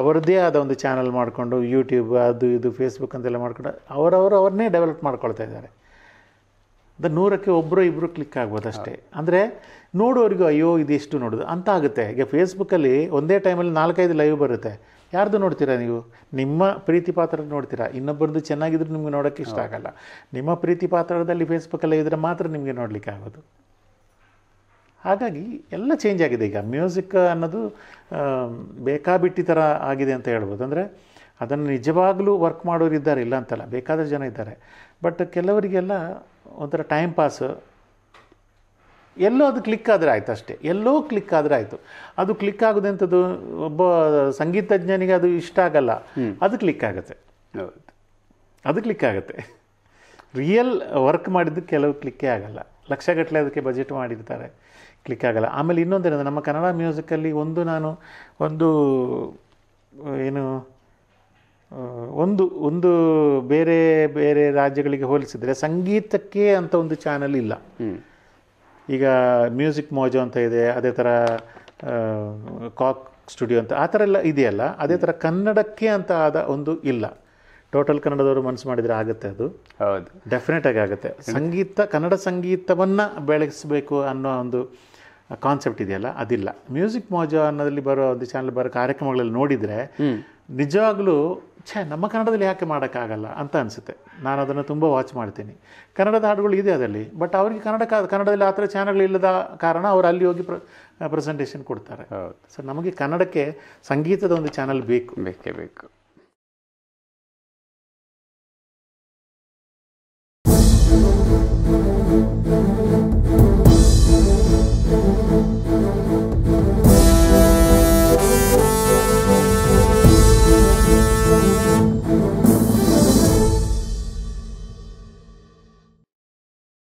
ಅವರದ್ದೇ ಆದ ಒಂದು ಚಾನಲ್ ಮಾಡಿಕೊಂಡು ಯೂಟ್ಯೂಬ್ ಅದು ಇದು ಫೇಸ್ಬುಕ್ ಅಂತೆಲ್ಲ ಮಾಡಿಕೊಂಡು ಅವರವರು ಅವ್ರನ್ನೇ ಡೆವಲಪ್ ಮಾಡ್ಕೊಳ್ತಾ ಇದ್ದಾರೆ ಅದು ನೂರಕ್ಕೆ ಒಬ್ಬರು ಇಬ್ಬರು ಕ್ಲಿಕ್ ಆಗ್ಬೋದು ಅಷ್ಟೇ ಅಂದರೆ ನೋಡೋರಿಗೂ ಅಯ್ಯೋ ಎಷ್ಟು ನೋಡೋದು ಅಂತ ಆಗುತ್ತೆ ಈಗ ಫೇಸ್ಬುಕ್ಕಲ್ಲಿ ಒಂದೇ ಟೈಮಲ್ಲಿ ನಾಲ್ಕೈದು ಲೈವ್ ಬರುತ್ತೆ ಯಾರ್ದು ನೋಡ್ತೀರಾ ನೀವು ನಿಮ್ಮ ಪ್ರೀತಿ ಪಾತ್ರ ನೋಡ್ತೀರಾ ಇನ್ನೊಬ್ಬರದ್ದು ಚೆನ್ನಾಗಿದ್ರೆ ನಿಮ್ಗೆ ನೋಡೋಕ್ಕೆ ಇಷ್ಟ ಆಗಲ್ಲ ನಿಮ್ಮ ಪ್ರೀತಿ ಪಾತ್ರದಲ್ಲಿ ಅಲ್ಲಿ ಇದ್ದರೆ ಮಾತ್ರ ನಿಮಗೆ ನೋಡಲಿಕ್ಕೆ ಆಗೋದು ಹಾಗಾಗಿ ಎಲ್ಲ ಚೇಂಜ್ ಆಗಿದೆ ಈಗ ಮ್ಯೂಸಿಕ್ ಅನ್ನೋದು ಬೇಕಾಬಿಟ್ಟಿ ಥರ ಆಗಿದೆ ಅಂತ ಹೇಳ್ಬೋದು ಅಂದರೆ ಅದನ್ನು ನಿಜವಾಗಲೂ ವರ್ಕ್ ಮಾಡೋರು ಇದ್ದಾರೆ ಇಲ್ಲ ಅಂತಲ್ಲ ಬೇಕಾದ ಜನ ಇದ್ದಾರೆ ಬಟ್ ಕೆಲವರಿಗೆಲ್ಲ ಒಂಥರ ಟೈಮ್ ಪಾಸ್ ಎಲ್ಲೋ ಅದು ಕ್ಲಿಕ್ ಆದರೆ ಆಯ್ತು ಅಷ್ಟೇ ಎಲ್ಲೋ ಕ್ಲಿಕ್ ಆದರೆ ಆಯಿತು ಅದು ಕ್ಲಿಕ್ ಆಗೋದೆಂಥದ್ದು ಒಬ್ಬ ಸಂಗೀತಜ್ಞನಿಗೆ ಅದು ಇಷ್ಟ ಆಗಲ್ಲ ಅದು ಕ್ಲಿಕ್ ಆಗುತ್ತೆ ಅದು ಕ್ಲಿಕ್ ಆಗುತ್ತೆ ರಿಯಲ್ ವರ್ಕ್ ಮಾಡಿದ್ದು ಕೆಲವು ಕ್ಲಿಕ್ಕೇ ಆಗಲ್ಲ ಲಕ್ಷಗಟ್ಟಲೆ ಅದಕ್ಕೆ ಬಜೆಟ್ ಮಾಡಿರ್ತಾರೆ ಕ್ಲಿಕ್ ಆಗಲ್ಲ ಆಮೇಲೆ ಇನ್ನೊಂದೇನಂದರೆ ನಮ್ಮ ಕನ್ನಡ ಮ್ಯೂಸಿಕಲ್ಲಿ ಒಂದು ನಾನು ಒಂದು ಏನು ಒಂದು ಒಂದು ಬೇರೆ ಬೇರೆ ರಾಜ್ಯಗಳಿಗೆ ಹೋಲಿಸಿದರೆ ಸಂಗೀತಕ್ಕೆ ಅಂತ ಒಂದು ಚಾನಲ್ ಇಲ್ಲ ಈಗ ಮ್ಯೂಸಿಕ್ ಮೋಜೋ ಅಂತ ಇದೆ ಅದೇ ಥರ ಕಾಕ್ ಸ್ಟುಡಿಯೋ ಅಂತ ಆ ಥರ ಎಲ್ಲ ಇದೆಯಲ್ಲ ಅದೇ ಥರ ಕನ್ನಡಕ್ಕೆ ಅಂತ ಆದ ಒಂದು ಇಲ್ಲ ಟೋಟಲ್ ಕನ್ನಡದವರು ಮನಸ್ಸು ಮಾಡಿದರೆ ಆಗುತ್ತೆ ಅದು ಹೌದು ಡೆಫಿನೆಟ್ ಆಗಿ ಆಗುತ್ತೆ ಸಂಗೀತ ಕನ್ನಡ ಸಂಗೀತವನ್ನು ಬೆಳೆಸಬೇಕು ಅನ್ನೋ ಒಂದು ಕಾನ್ಸೆಪ್ಟ್ ಇದೆಯಲ್ಲ ಅದಿಲ್ಲ ಮ್ಯೂಸಿಕ್ ಮೋಜು ಅನ್ನೋದಲ್ಲಿ ಬರೋ ಒಂದು ಚಾನಲ್ ಬರೋ ಕಾರ್ಯಕ್ರಮಗಳಲ್ಲಿ ನೋಡಿದರೆ ನಿಜವಾಗ್ಲೂ ಛೇ ನಮ್ಮ ಕನ್ನಡದಲ್ಲಿ ಯಾಕೆ ಮಾಡೋಕ್ಕಾಗಲ್ಲ ಅಂತ ಅನಿಸುತ್ತೆ ನಾನು ಅದನ್ನು ತುಂಬ ವಾಚ್ ಮಾಡ್ತೀನಿ ಕನ್ನಡದ ಹಾಡುಗಳು ಇದೆ ಅದರಲ್ಲಿ ಬಟ್ ಅವರಿಗೆ ಕನ್ನಡ ಕನ್ನಡದಲ್ಲಿ ಆ ಥರ ಚಾನಲ್ ಇಲ್ಲದ ಕಾರಣ ಅವರು ಅಲ್ಲಿ ಹೋಗಿ ಪ್ರ ಪ್ರೆಸೆಂಟೇಷನ್ ಕೊಡ್ತಾರೆ ಸೊ ನಮಗೆ ಕನ್ನಡಕ್ಕೆ ಸಂಗೀತದ ಒಂದು ಚಾನಲ್ ಬೇಕು ಬೇಕೇ ಬೇಕು